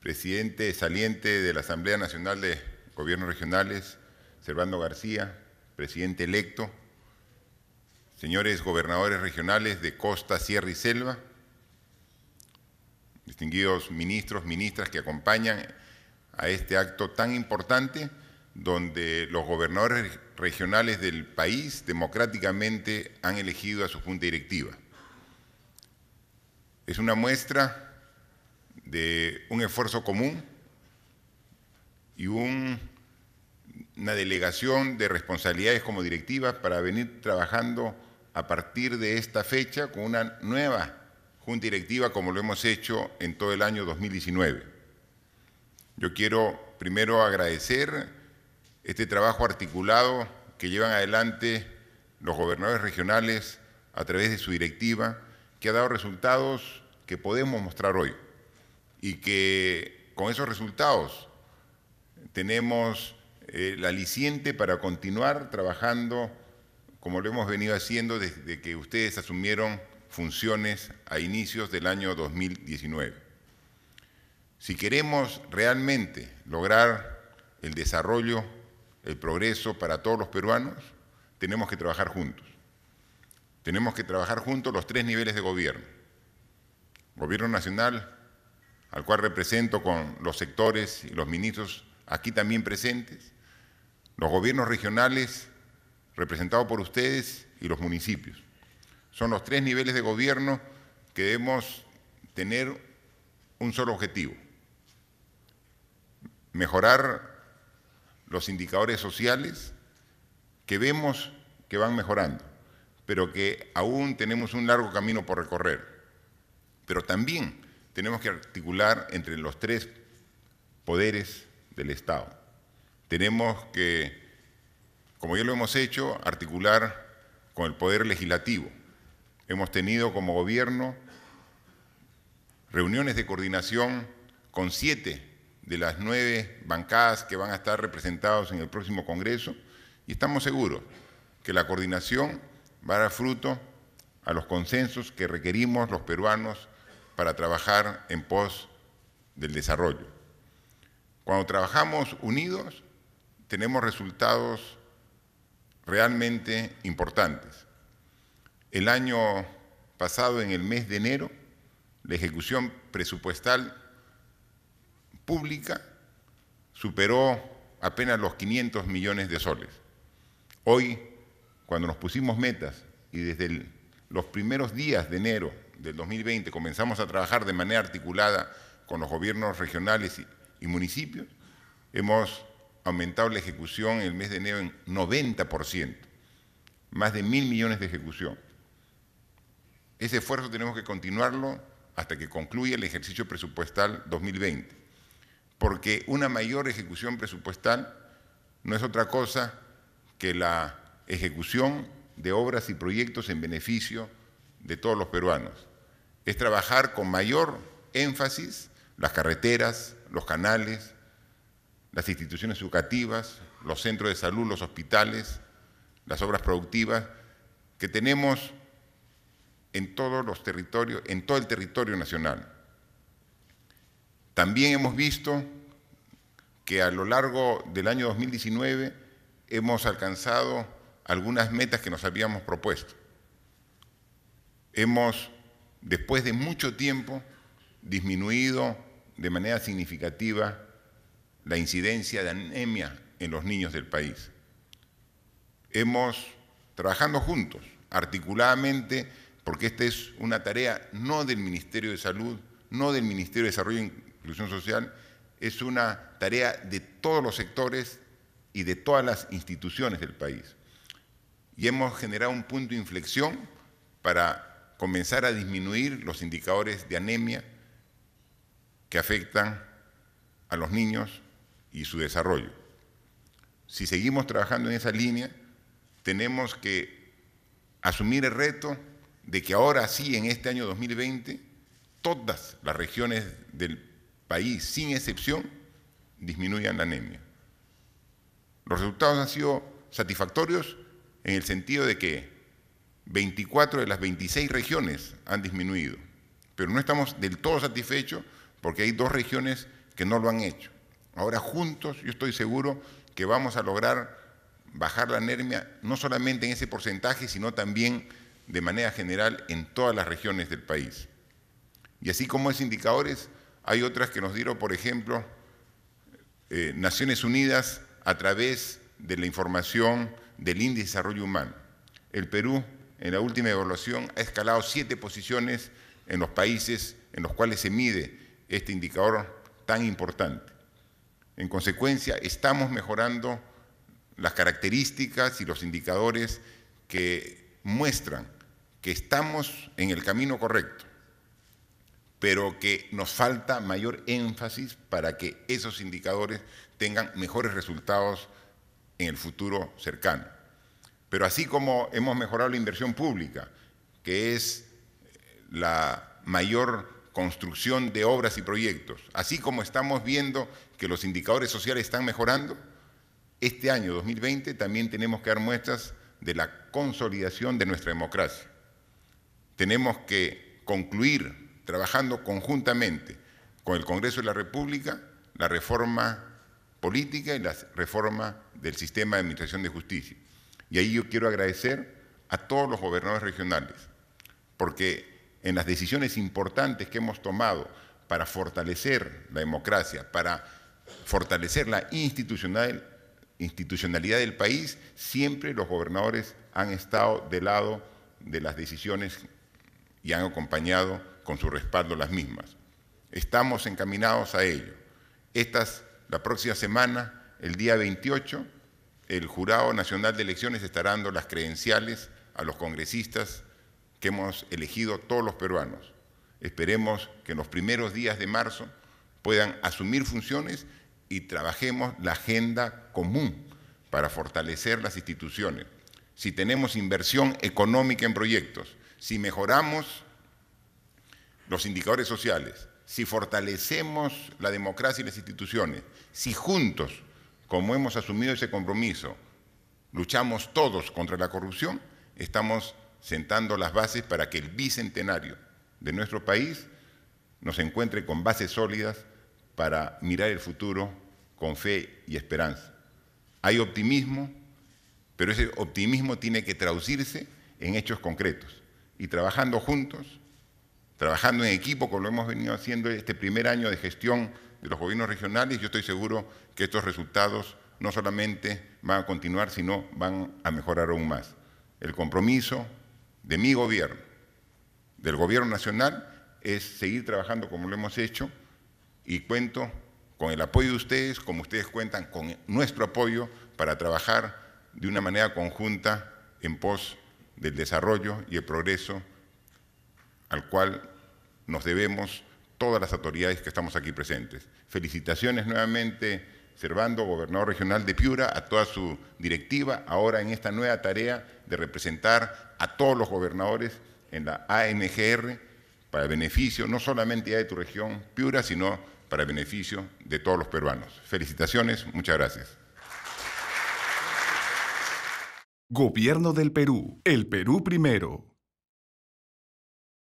presidente saliente de la Asamblea Nacional de Gobiernos Regionales, Servando García, presidente electo, señores gobernadores regionales de Costa, Sierra y Selva, distinguidos ministros, ministras que acompañan a este acto tan importante donde los gobernadores regionales del país democráticamente han elegido a su junta directiva. Es una muestra de un esfuerzo común y una delegación de responsabilidades como directiva para venir trabajando a partir de esta fecha con una nueva junta directiva como lo hemos hecho en todo el año 2019. Yo quiero primero agradecer este trabajo articulado que llevan adelante los gobernadores regionales a través de su directiva, que ha dado resultados que podemos mostrar hoy y que con esos resultados tenemos eh, la aliciente para continuar trabajando como lo hemos venido haciendo desde que ustedes asumieron funciones a inicios del año 2019. Si queremos realmente lograr el desarrollo, el progreso para todos los peruanos, tenemos que trabajar juntos. Tenemos que trabajar juntos los tres niveles de gobierno. Gobierno nacional, al cual represento con los sectores y los ministros aquí también presentes, los gobiernos regionales representados por ustedes y los municipios. Son los tres niveles de gobierno que debemos tener un solo objetivo, mejorar los indicadores sociales que vemos que van mejorando, pero que aún tenemos un largo camino por recorrer. Pero también tenemos que articular entre los tres poderes del Estado. Tenemos que, como ya lo hemos hecho, articular con el poder legislativo. Hemos tenido como gobierno reuniones de coordinación con siete de las nueve bancadas que van a estar representados en el próximo Congreso y estamos seguros que la coordinación va a dar fruto a los consensos que requerimos los peruanos para trabajar en pos del desarrollo. Cuando trabajamos unidos, tenemos resultados realmente importantes. El año pasado, en el mes de enero, la ejecución presupuestal pública superó apenas los 500 millones de soles. Hoy, cuando nos pusimos metas y desde los primeros días de enero del 2020 comenzamos a trabajar de manera articulada con los gobiernos regionales y, municipios, hemos aumentado la ejecución en el mes de enero en 90%, más de mil millones de ejecución. Ese esfuerzo tenemos que continuarlo hasta que concluya el ejercicio presupuestal 2020, porque una mayor ejecución presupuestal no es otra cosa que la ejecución de obras y proyectos en beneficio de todos los peruanos es trabajar con mayor énfasis las carreteras, los canales, las instituciones educativas, los centros de salud, los hospitales, las obras productivas que tenemos en todos los territorios, en todo el territorio nacional. También hemos visto que a lo largo del año 2019 hemos alcanzado algunas metas que nos habíamos propuesto. Hemos después de mucho tiempo, disminuido de manera significativa la incidencia de anemia en los niños del país. Hemos, trabajando juntos, articuladamente, porque esta es una tarea no del Ministerio de Salud, no del Ministerio de Desarrollo e Inclusión Social, es una tarea de todos los sectores y de todas las instituciones del país. Y hemos generado un punto de inflexión para comenzar a disminuir los indicadores de anemia que afectan a los niños y su desarrollo. Si seguimos trabajando en esa línea, tenemos que asumir el reto de que ahora sí, en este año 2020, todas las regiones del país, sin excepción, disminuyan la anemia. Los resultados han sido satisfactorios en el sentido de que 24 de las 26 regiones han disminuido, pero no estamos del todo satisfechos porque hay dos regiones que no lo han hecho. Ahora juntos yo estoy seguro que vamos a lograr bajar la anemia no solamente en ese porcentaje, sino también de manera general en todas las regiones del país. Y así como es indicadores, hay otras que nos dieron, por ejemplo, eh, Naciones Unidas a través de la información del Índice de Desarrollo Humano. El Perú en la última evaluación ha escalado siete posiciones en los países en los cuales se mide este indicador tan importante. En consecuencia, estamos mejorando las características y los indicadores que muestran que estamos en el camino correcto, pero que nos falta mayor énfasis para que esos indicadores tengan mejores resultados en el futuro cercano. Pero así como hemos mejorado la inversión pública, que es eh, la mayor construcción de obras y proyectos, así como estamos viendo que los indicadores sociales están mejorando, este año 2020 también tenemos que dar muestras de la consolidación de nuestra democracia. Tenemos que concluir trabajando conjuntamente con el Congreso de la República la reforma política y la reforma del sistema de administración de justicia. Y ahí yo quiero agradecer a todos los gobernadores regionales, porque en las decisiones importantes que hemos tomado para fortalecer la democracia, para fortalecer la institucionalidad del país, siempre los gobernadores han estado de lado de las decisiones y han acompañado con su respaldo las mismas. Estamos encaminados a ello. Esta la próxima semana, el día 28, el Jurado Nacional de Elecciones estará dando las credenciales a los congresistas que hemos elegido todos los peruanos. Esperemos que en los primeros días de marzo puedan asumir funciones y trabajemos la agenda común para fortalecer las instituciones. Si tenemos inversión económica en proyectos, si mejoramos los indicadores sociales, si fortalecemos la democracia y las instituciones, si juntos como hemos asumido ese compromiso, luchamos todos contra la corrupción, estamos sentando las bases para que el bicentenario de nuestro país nos encuentre con bases sólidas para mirar el futuro con fe y esperanza. Hay optimismo, pero ese optimismo tiene que traducirse en hechos concretos. Y trabajando juntos, trabajando en equipo, como lo hemos venido haciendo este primer año de gestión de los gobiernos regionales, yo estoy seguro que estos resultados no solamente van a continuar, sino van a mejorar aún más. El compromiso de mi gobierno, del gobierno nacional, es seguir trabajando como lo hemos hecho y cuento con el apoyo de ustedes, como ustedes cuentan con nuestro apoyo para trabajar de una manera conjunta en pos del desarrollo y el progreso al cual nos debemos todas las autoridades que estamos aquí presentes. Felicitaciones nuevamente, Servando, gobernador regional de Piura, a toda su directiva, ahora en esta nueva tarea de representar a todos los gobernadores en la ANGR para beneficio no solamente ya de tu región, Piura, sino para el beneficio de todos los peruanos. Felicitaciones, muchas gracias. Gobierno del Perú, el Perú primero.